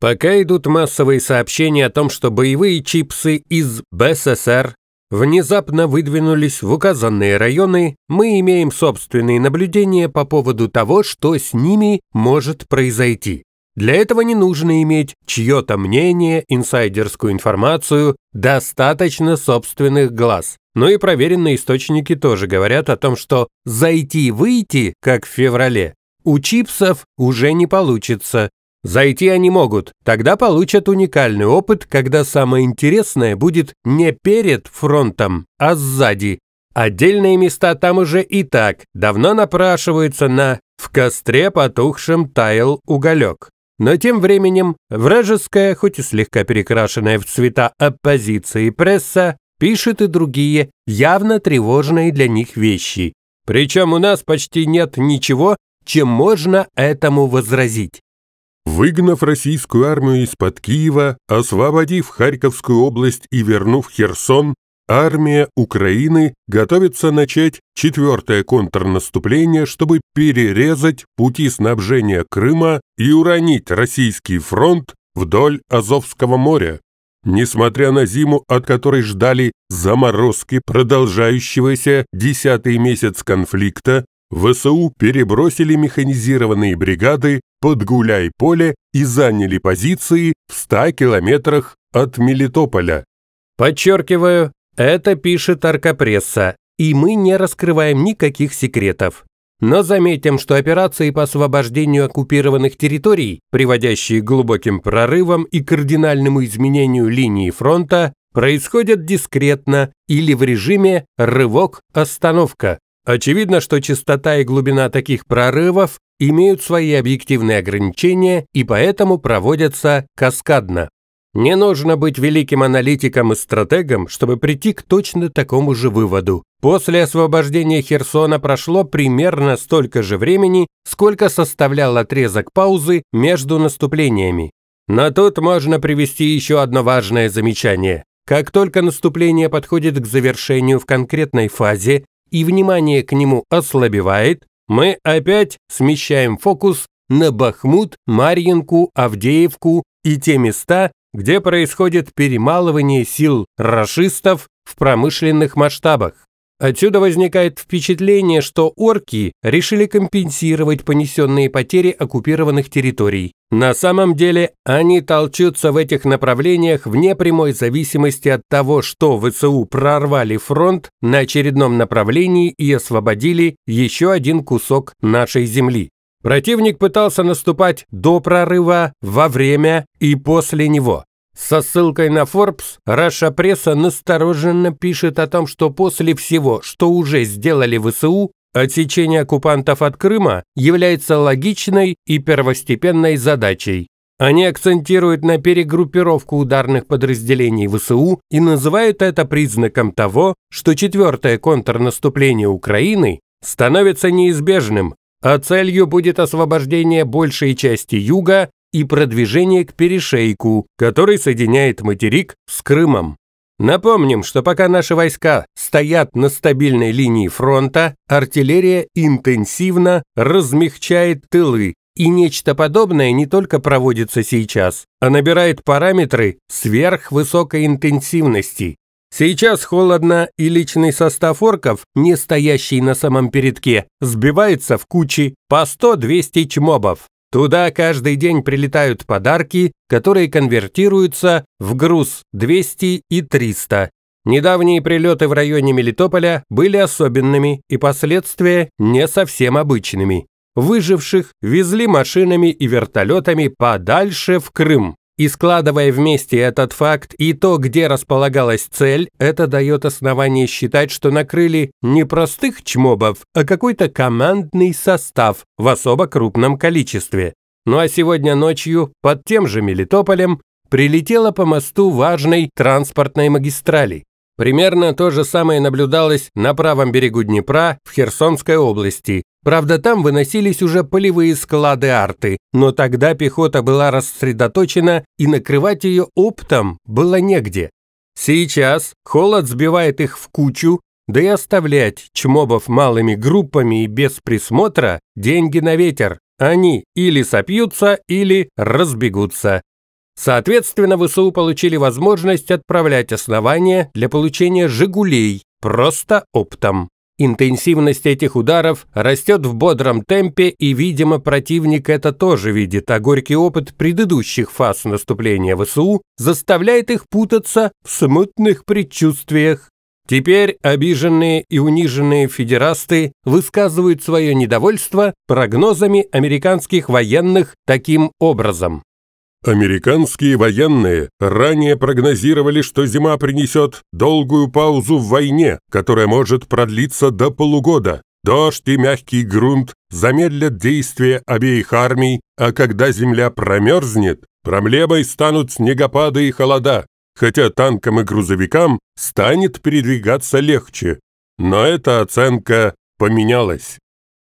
Пока идут массовые сообщения о том, что боевые чипсы из БССР внезапно выдвинулись в указанные районы, мы имеем собственные наблюдения по поводу того, что с ними может произойти. Для этого не нужно иметь чье-то мнение, инсайдерскую информацию, достаточно собственных глаз. Ну и проверенные источники тоже говорят о том, что зайти-выйти, как в феврале, у чипсов уже не получится, Зайти они могут, тогда получат уникальный опыт, когда самое интересное будет не перед фронтом, а сзади. Отдельные места там уже и так давно напрашиваются на «в костре потухшим таял уголек». Но тем временем вражеская, хоть и слегка перекрашенная в цвета оппозиции пресса, пишет и другие, явно тревожные для них вещи. Причем у нас почти нет ничего, чем можно этому возразить. Выгнав российскую армию из-под Киева, освободив Харьковскую область и вернув Херсон, армия Украины готовится начать четвертое контрнаступление, чтобы перерезать пути снабжения Крыма и уронить российский фронт вдоль Азовского моря. Несмотря на зиму, от которой ждали заморозки продолжающегося десятый месяц конфликта, ВСУ перебросили механизированные бригады под Гуляй-Поле и заняли позиции в 100 километрах от Мелитополя. Подчеркиваю, это пишет Аркопресса, и мы не раскрываем никаких секретов. Но заметим, что операции по освобождению оккупированных территорий, приводящие к глубоким прорывам и кардинальному изменению линии фронта, происходят дискретно или в режиме «рывок-остановка». Очевидно, что частота и глубина таких прорывов имеют свои объективные ограничения и поэтому проводятся каскадно. Не нужно быть великим аналитиком и стратегом, чтобы прийти к точно такому же выводу. После освобождения Херсона прошло примерно столько же времени, сколько составлял отрезок паузы между наступлениями. Но тут можно привести еще одно важное замечание. Как только наступление подходит к завершению в конкретной фазе, и внимание к нему ослабевает, мы опять смещаем фокус на Бахмут, Марьинку, Авдеевку и те места, где происходит перемалывание сил рашистов в промышленных масштабах. Отсюда возникает впечатление, что орки решили компенсировать понесенные потери оккупированных территорий. На самом деле они толчутся в этих направлениях вне прямой зависимости от того, что ВСУ прорвали фронт на очередном направлении и освободили еще один кусок нашей земли. Противник пытался наступать до прорыва, во время и после него. Со ссылкой на Forbes Раша Пресса настороженно пишет о том, что после всего, что уже сделали ВСУ, отсечение оккупантов от Крыма является логичной и первостепенной задачей. Они акцентируют на перегруппировку ударных подразделений ВСУ и называют это признаком того, что четвертое контрнаступление Украины становится неизбежным, а целью будет освобождение большей части юга и продвижение к перешейку, который соединяет материк с Крымом. Напомним, что пока наши войска стоят на стабильной линии фронта, артиллерия интенсивно размягчает тылы, и нечто подобное не только проводится сейчас, а набирает параметры сверхвысокой интенсивности. Сейчас холодно, и личный состав орков, не стоящий на самом передке, сбивается в кучи по 100-200 чмобов. Туда каждый день прилетают подарки, которые конвертируются в груз 200 и 300. Недавние прилеты в районе Мелитополя были особенными и последствия не совсем обычными. Выживших везли машинами и вертолетами подальше в Крым. И складывая вместе этот факт и то, где располагалась цель, это дает основание считать, что накрыли не простых чмобов, а какой-то командный состав в особо крупном количестве. Ну а сегодня ночью под тем же Мелитополем прилетела по мосту важной транспортной магистрали. Примерно то же самое наблюдалось на правом берегу Днепра в Херсонской области, Правда, там выносились уже полевые склады арты, но тогда пехота была рассредоточена, и накрывать ее оптом было негде. Сейчас холод сбивает их в кучу, да и оставлять чмобов малыми группами и без присмотра – деньги на ветер. Они или сопьются, или разбегутся. Соответственно, ВСУ получили возможность отправлять основания для получения «Жигулей» просто оптом. Интенсивность этих ударов растет в бодром темпе, и, видимо, противник это тоже видит, а горький опыт предыдущих фаз наступления ВСУ заставляет их путаться в смутных предчувствиях. Теперь обиженные и униженные федерасты высказывают свое недовольство прогнозами американских военных таким образом. Американские военные ранее прогнозировали, что зима принесет долгую паузу в войне, которая может продлиться до полугода. Дождь и мягкий грунт замедлят действия обеих армий, а когда земля промерзнет, проблемой станут снегопады и холода, хотя танкам и грузовикам станет передвигаться легче. Но эта оценка поменялась.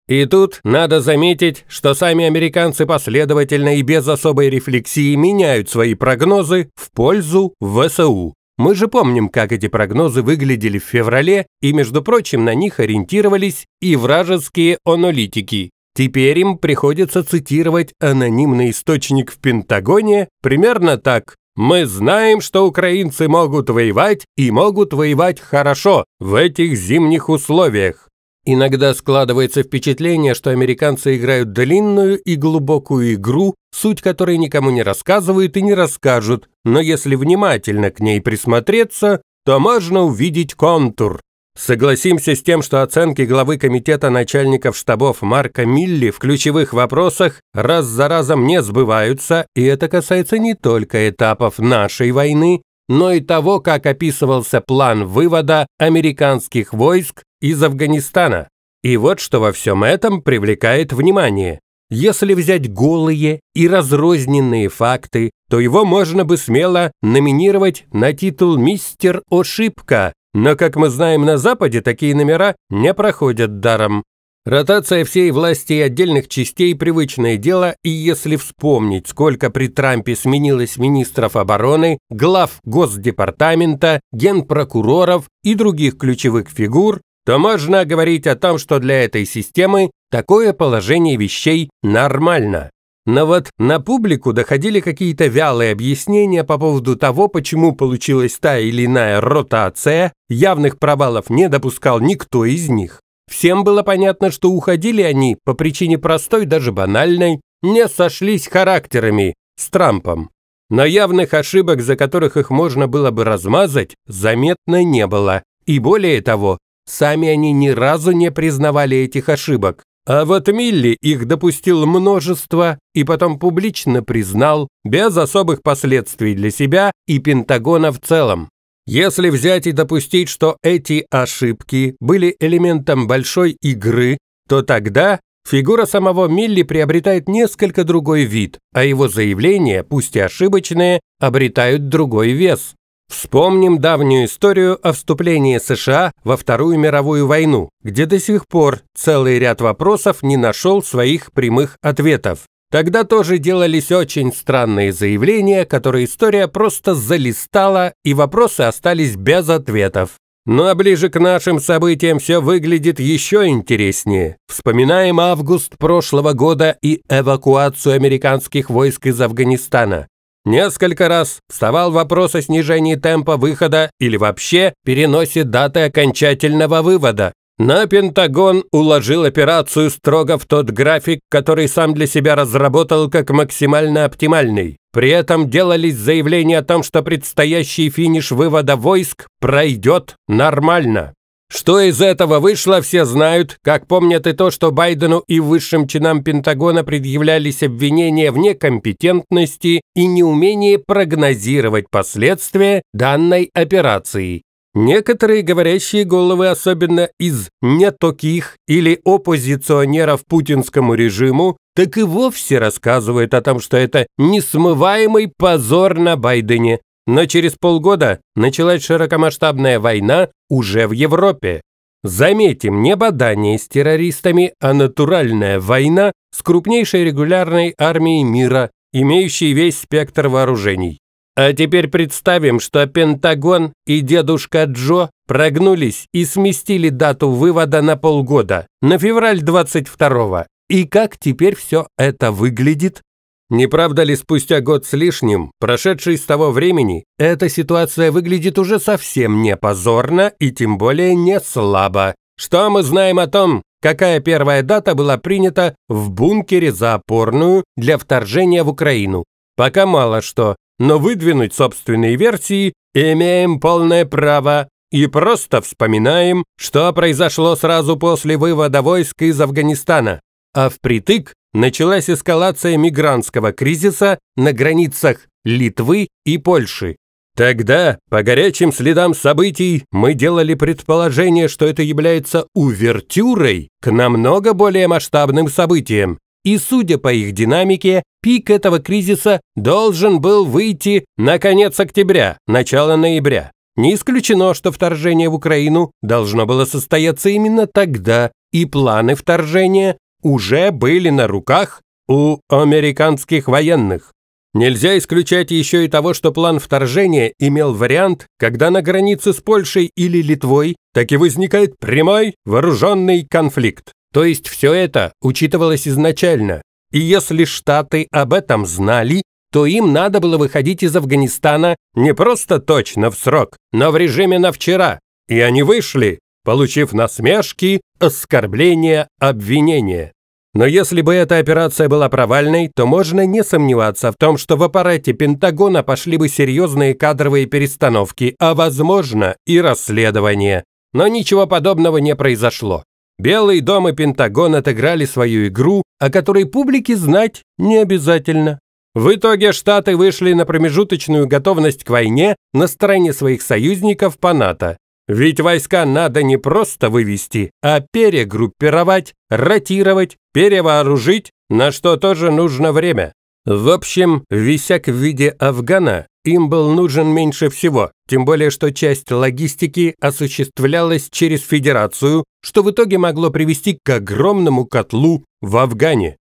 И тут надо заметить, что сами американцы последовательно и без особой рефлексии меняют свои прогнозы в пользу ВСУ. Мы же помним, как эти прогнозы выглядели в феврале, и, между прочим, на них ориентировались и вражеские онолитики. Теперь им приходится цитировать анонимный источник в Пентагоне примерно так. Мы знаем, что украинцы могут воевать и могут воевать хорошо в этих зимних условиях. Иногда складывается впечатление, что американцы играют длинную и глубокую игру, суть которой никому не рассказывают и не расскажут, но если внимательно к ней присмотреться, то можно увидеть контур. Согласимся с тем, что оценки главы комитета начальников штабов Марка Милли в ключевых вопросах раз за разом не сбываются, и это касается не только этапов нашей войны, но и того, как описывался план вывода американских войск из Афганистана. И вот что во всем этом привлекает внимание. Если взять голые и разрозненные факты, то его можно бы смело номинировать на титул «Мистер Ошибка», но, как мы знаем, на Западе такие номера не проходят даром. Ротация всей власти и отдельных частей – привычное дело, и если вспомнить, сколько при Трампе сменилось министров обороны, глав Госдепартамента, генпрокуроров и других ключевых фигур, то можно говорить о том, что для этой системы такое положение вещей нормально. Но вот на публику доходили какие-то вялые объяснения по поводу того, почему получилась та или иная ротация, явных провалов не допускал никто из них. Всем было понятно, что уходили они по причине простой, даже банальной, не сошлись характерами с Трампом. Но явных ошибок, за которых их можно было бы размазать, заметно не было. И более того, Сами они ни разу не признавали этих ошибок. А вот Милли их допустил множество и потом публично признал, без особых последствий для себя и Пентагона в целом. Если взять и допустить, что эти ошибки были элементом большой игры, то тогда фигура самого Милли приобретает несколько другой вид, а его заявления, пусть и ошибочные, обретают другой вес. Вспомним давнюю историю о вступлении США во Вторую мировую войну, где до сих пор целый ряд вопросов не нашел своих прямых ответов. Тогда тоже делались очень странные заявления, которые история просто залистала, и вопросы остались без ответов. Ну а ближе к нашим событиям все выглядит еще интереснее. Вспоминаем август прошлого года и эвакуацию американских войск из Афганистана. Несколько раз вставал вопрос о снижении темпа выхода или вообще переносе даты окончательного вывода. На Пентагон уложил операцию строго в тот график, который сам для себя разработал как максимально оптимальный. При этом делались заявления о том, что предстоящий финиш вывода войск пройдет нормально. Что из этого вышло, все знают, как помнят и то, что Байдену и высшим чинам Пентагона предъявлялись обвинения в некомпетентности и неумении прогнозировать последствия данной операции. Некоторые говорящие головы, особенно из «не таких» или оппозиционеров путинскому режиму, так и вовсе рассказывают о том, что это несмываемый позор на Байдене, но через полгода началась широкомасштабная война уже в Европе. Заметим, не бадание с террористами, а натуральная война с крупнейшей регулярной армией мира, имеющей весь спектр вооружений. А теперь представим, что Пентагон и дедушка Джо прогнулись и сместили дату вывода на полгода, на февраль 22 -го. И как теперь все это выглядит? Не правда ли спустя год с лишним, прошедший с того времени, эта ситуация выглядит уже совсем не позорно и тем более не слабо? Что мы знаем о том, какая первая дата была принята в бункере за опорную для вторжения в Украину? Пока мало что, но выдвинуть собственные версии имеем полное право и просто вспоминаем, что произошло сразу после вывода войск из Афганистана. А впритык началась эскалация мигрантского кризиса на границах Литвы и Польши. Тогда, по горячим следам событий, мы делали предположение, что это является увертюрой к намного более масштабным событиям. И судя по их динамике, пик этого кризиса должен был выйти на конец октября, начало ноября. Не исключено, что вторжение в Украину должно было состояться именно тогда, и планы вторжения уже были на руках у американских военных. Нельзя исключать еще и того, что план вторжения имел вариант, когда на границе с Польшей или Литвой таки возникает прямой вооруженный конфликт. То есть все это учитывалось изначально. И если Штаты об этом знали, то им надо было выходить из Афганистана не просто точно в срок, но в режиме на вчера. И они вышли, получив насмешки, оскорбления, обвинения. Но если бы эта операция была провальной, то можно не сомневаться в том, что в аппарате Пентагона пошли бы серьезные кадровые перестановки, а возможно и расследование. Но ничего подобного не произошло. Белый дом и Пентагон отыграли свою игру, о которой публике знать не обязательно. В итоге Штаты вышли на промежуточную готовность к войне на стороне своих союзников по НАТО. Ведь войска надо не просто вывести, а перегруппировать, ротировать, перевооружить, на что тоже нужно время. В общем, висяк в виде Афгана им был нужен меньше всего, тем более что часть логистики осуществлялась через Федерацию, что в итоге могло привести к огромному котлу в Афгане.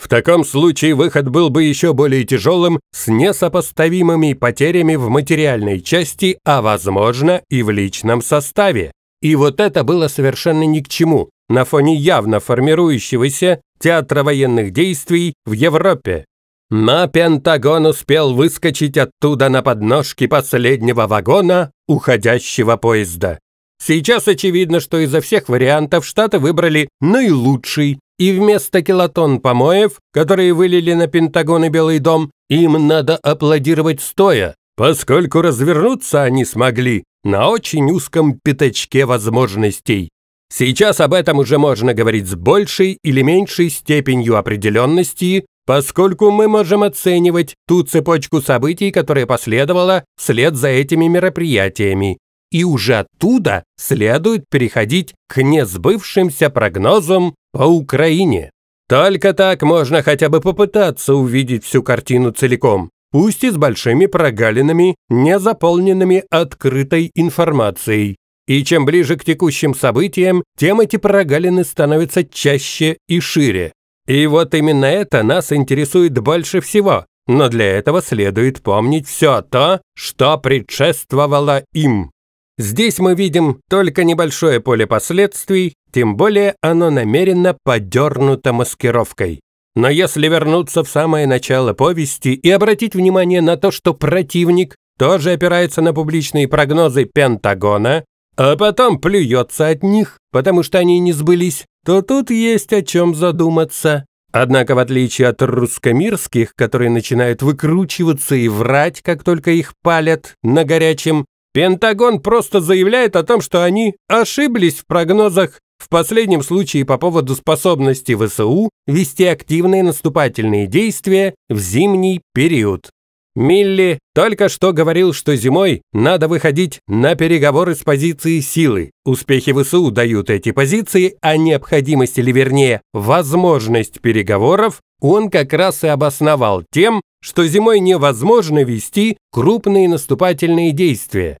В таком случае выход был бы еще более тяжелым, с несопоставимыми потерями в материальной части, а возможно и в личном составе. И вот это было совершенно ни к чему на фоне явно формирующегося театра военных действий в Европе. Но Пентагон успел выскочить оттуда на подножке последнего вагона уходящего поезда. Сейчас очевидно, что изо всех вариантов Штаты выбрали наилучший, и вместо килотон помоев, которые вылили на Пентагон и Белый дом, им надо аплодировать стоя, поскольку развернуться они смогли на очень узком пятачке возможностей. Сейчас об этом уже можно говорить с большей или меньшей степенью определенности, поскольку мы можем оценивать ту цепочку событий, которая последовала вслед за этими мероприятиями. И уже оттуда следует переходить к несбывшимся прогнозам по Украине. Только так можно хотя бы попытаться увидеть всю картину целиком, пусть и с большими прогалинами, не заполненными открытой информацией. И чем ближе к текущим событиям, тем эти прогалины становятся чаще и шире. И вот именно это нас интересует больше всего, но для этого следует помнить все то, что предшествовало им. Здесь мы видим только небольшое поле последствий тем более оно намеренно подернуто маскировкой. Но если вернуться в самое начало повести и обратить внимание на то, что противник тоже опирается на публичные прогнозы Пентагона, а потом плюется от них, потому что они не сбылись, то тут есть о чем задуматься. Однако, в отличие от русскомирских, которые начинают выкручиваться и врать, как только их палят на горячем, Пентагон просто заявляет о том, что они ошиблись в прогнозах в последнем случае по поводу способности ВСУ вести активные наступательные действия в зимний период. Милли только что говорил, что зимой надо выходить на переговоры с позиции силы. Успехи ВСУ дают эти позиции, а необходимость или вернее возможность переговоров он как раз и обосновал тем, что зимой невозможно вести крупные наступательные действия.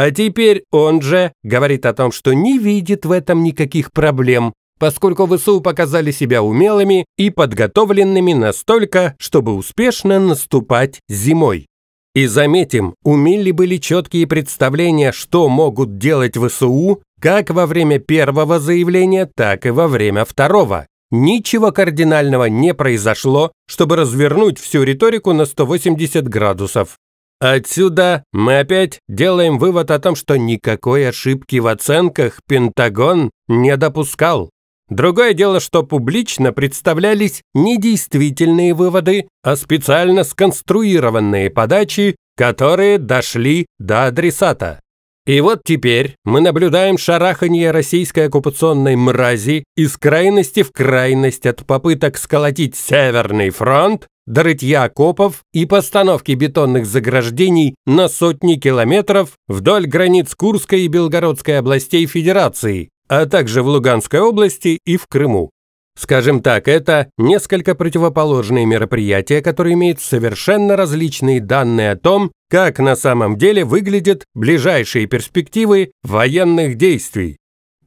А теперь он же говорит о том, что не видит в этом никаких проблем, поскольку ВСУ показали себя умелыми и подготовленными настолько, чтобы успешно наступать зимой. И заметим, у Милли были четкие представления, что могут делать ВСУ как во время первого заявления, так и во время второго. Ничего кардинального не произошло, чтобы развернуть всю риторику на 180 градусов. Отсюда мы опять делаем вывод о том, что никакой ошибки в оценках Пентагон не допускал. Другое дело, что публично представлялись не действительные выводы, а специально сконструированные подачи, которые дошли до адресата. И вот теперь мы наблюдаем шарахание российской оккупационной мрази из крайности в крайность от попыток сколотить Северный фронт до рытья окопов и постановки бетонных заграждений на сотни километров вдоль границ Курской и Белгородской областей Федерации, а также в Луганской области и в Крыму. Скажем так, это несколько противоположные мероприятия, которые имеют совершенно различные данные о том, как на самом деле выглядят ближайшие перспективы военных действий.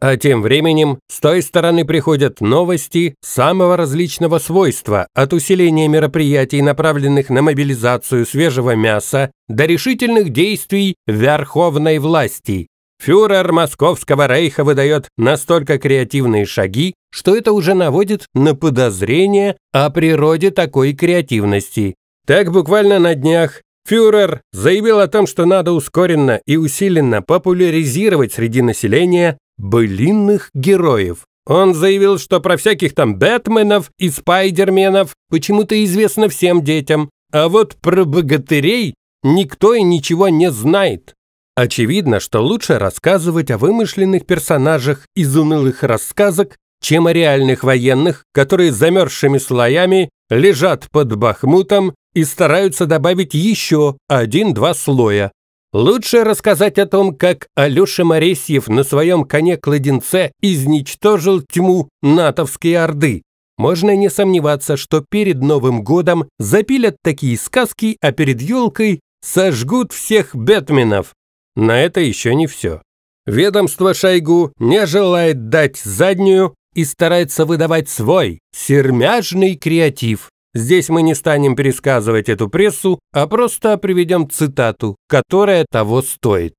А тем временем с той стороны приходят новости самого различного свойства, от усиления мероприятий, направленных на мобилизацию свежего мяса, до решительных действий верховной власти. Фюрер Московского рейха выдает настолько креативные шаги, что это уже наводит на подозрение о природе такой креативности. Так буквально на днях Фюрер заявил о том, что надо ускоренно и усиленно популяризировать среди населения былинных героев. Он заявил, что про всяких там Бэтменов и Спайдерменов почему-то известно всем детям, а вот про богатырей никто и ничего не знает. Очевидно, что лучше рассказывать о вымышленных персонажах из унылых рассказок, чем о реальных военных, которые замерзшими слоями лежат под Бахмутом и стараются добавить еще один-два слоя. Лучше рассказать о том, как Алёша Моресьев на своем коне-кладенце изничтожил тьму натовской орды. Можно не сомневаться, что перед Новым годом запилят такие сказки, а перед елкой сожгут всех бэтменов. На это еще не все. Ведомство Шойгу не желает дать заднюю и старается выдавать свой сермяжный креатив. Здесь мы не станем пересказывать эту прессу, а просто приведем цитату, которая того стоит.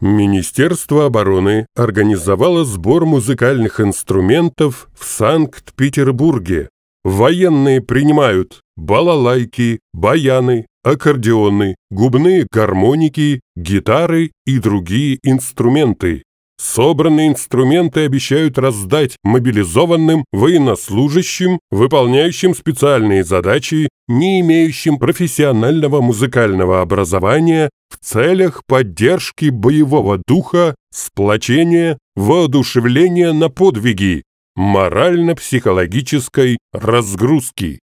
Министерство обороны организовало сбор музыкальных инструментов в Санкт-Петербурге. Военные принимают балалайки, баяны, аккордеоны, губные гармоники, гитары и другие инструменты. Собранные инструменты обещают раздать мобилизованным военнослужащим, выполняющим специальные задачи, не имеющим профессионального музыкального образования в целях поддержки боевого духа, сплочения, воодушевления на подвиги, морально-психологической разгрузки.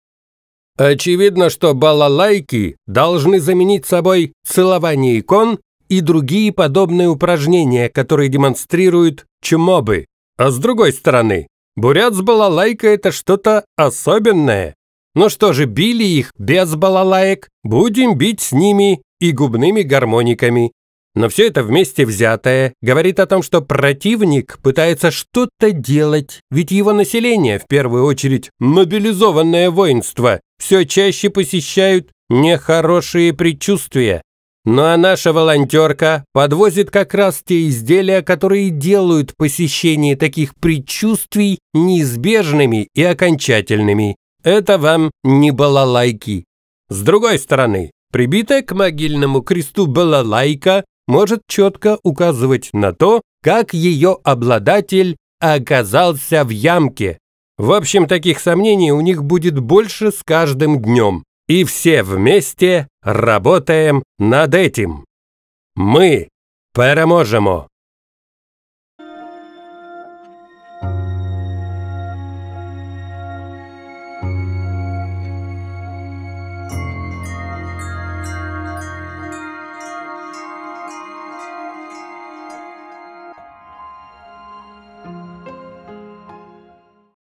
Очевидно, что балалайки должны заменить собой целование икон и другие подобные упражнения, которые демонстрируют чумобы. А с другой стороны, бурят с балалайкой – это что-то особенное. Ну что же, били их без балалаек, будем бить с ними и губными гармониками. Но все это вместе взятое говорит о том, что противник пытается что-то делать, ведь его население, в первую очередь мобилизованное воинство, все чаще посещают нехорошие предчувствия. Ну а наша волонтерка подвозит как раз те изделия, которые делают посещение таких предчувствий неизбежными и окончательными. Это вам не балалайки. С другой стороны, прибитая к могильному кресту балалайка может четко указывать на то, как ее обладатель оказался в ямке. В общем, таких сомнений у них будет больше с каждым днем и все вместе работаем над этим. Мы переможемо!